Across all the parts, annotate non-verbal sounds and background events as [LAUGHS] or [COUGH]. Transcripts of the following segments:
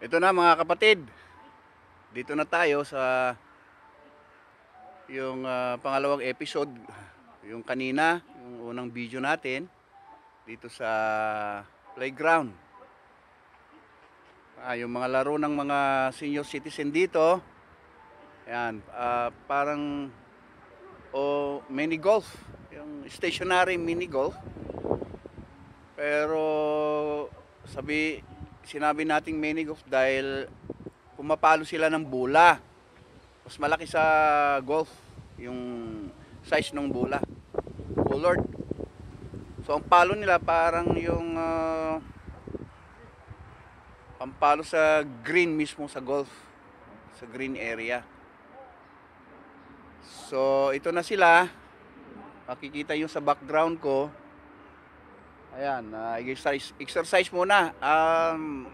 Ito na mga kapatid. Dito na tayo sa yung uh, pangalawang episode. Yung kanina, yung unang video natin dito sa playground. Ah, yung mga laro ng mga senior citizen dito. Ayan, uh, parang o oh, mini golf, yung stationary mini golf. Pero sabi sinabi nating Menigoff dahil pumapalo sila ng bola. Mas malaki sa golf yung size ng bola. Oh Lord. So ang palo nila parang yung uh, ah, ang palo sa green mismo sa golf. Sa green area. So ito na sila. Makikita yung sa background ko. Ayan, uh, exercise, exercise muna. Um,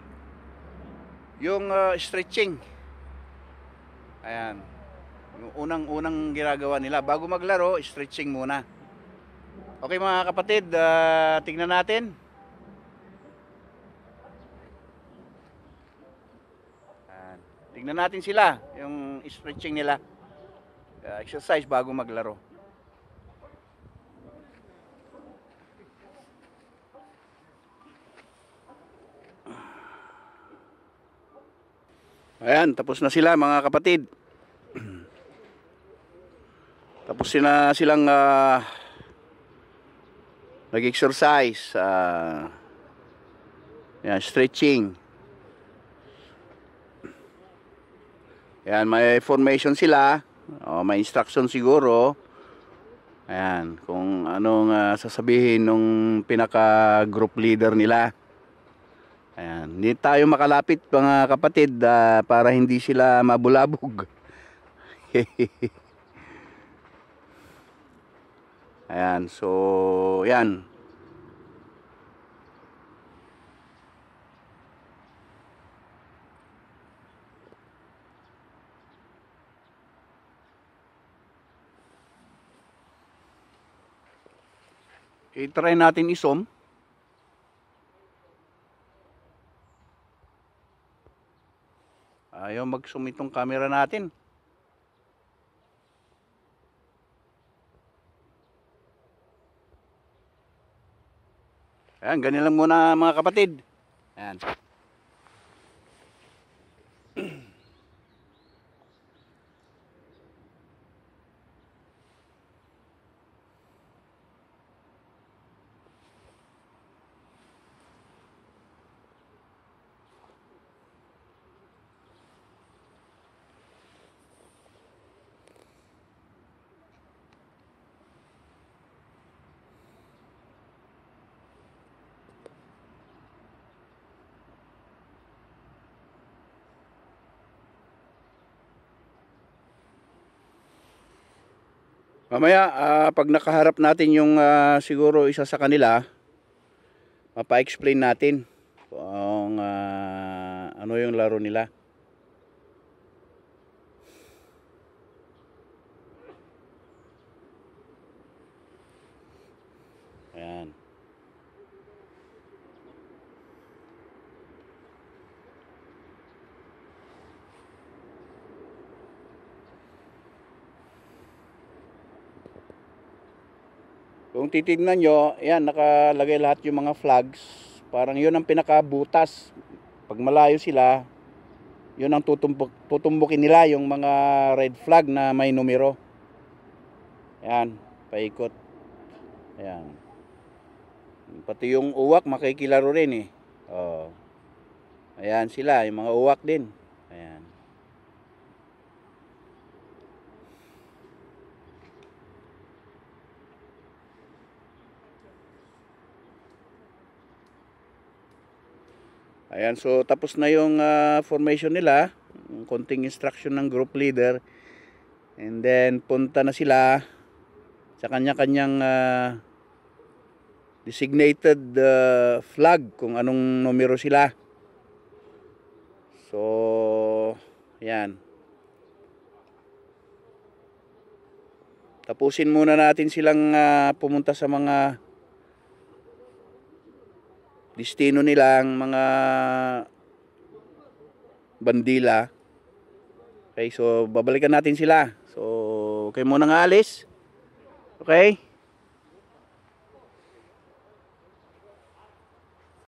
yung uh, stretching. Ayan. Yung unang-unang ginagawa nila. Bago maglaro, stretching muna. Okay mga kapatid, uh, ah, tingnan natin. Ayan. Tingnan natin sila, yung stretching nila. Uh, exercise bago maglaro. Ayan, tapos na sila mga kapatid. [CLEARS THROAT] tapos na silang uh, nag-exercise. Uh, ah, yan, stretching. Ayan, may formation sila. O, oh, may instruction siguro. Ayan, kung anong uh, sasabihin nung pinaka-group leader nila. Ayan, hindi tayo makalapit mga kapatid uh, para hindi sila mabulabog. [LAUGHS] ayan, so yan. I-try natin isom. Ayaw mag-zoom itong camera natin. Ayan, ganyan lang muna mga kapatid. Ayan. Mamaya, uh, pag nakaharap natin yung uh, siguro isa sa kanila, mapa-explain natin kung uh, ano yung laro nila. Kung titignan nyo, yan, nakalagay lahat yung mga flags. Parang yun ang pinakabutas. Pag malayo sila, yun ang tutumbok, tutumbukin nila yung mga red flag na may numero. Yan, paikot. Yan. Pati yung uwak, makikilaro rin eh. Oh. Ayan sila, yung mga uwak din. Ayan, so tapos na yung uh, formation nila, konting instruction ng group leader. And then punta na sila sa kanya-kanyang uh, designated uh, flag kung anong numero sila. So, ayan. Tapusin muna natin silang uh, pumunta sa mga destino nilang mga bandila. Okay, so babalikan natin sila. So, kayo muna nga alis. Okay?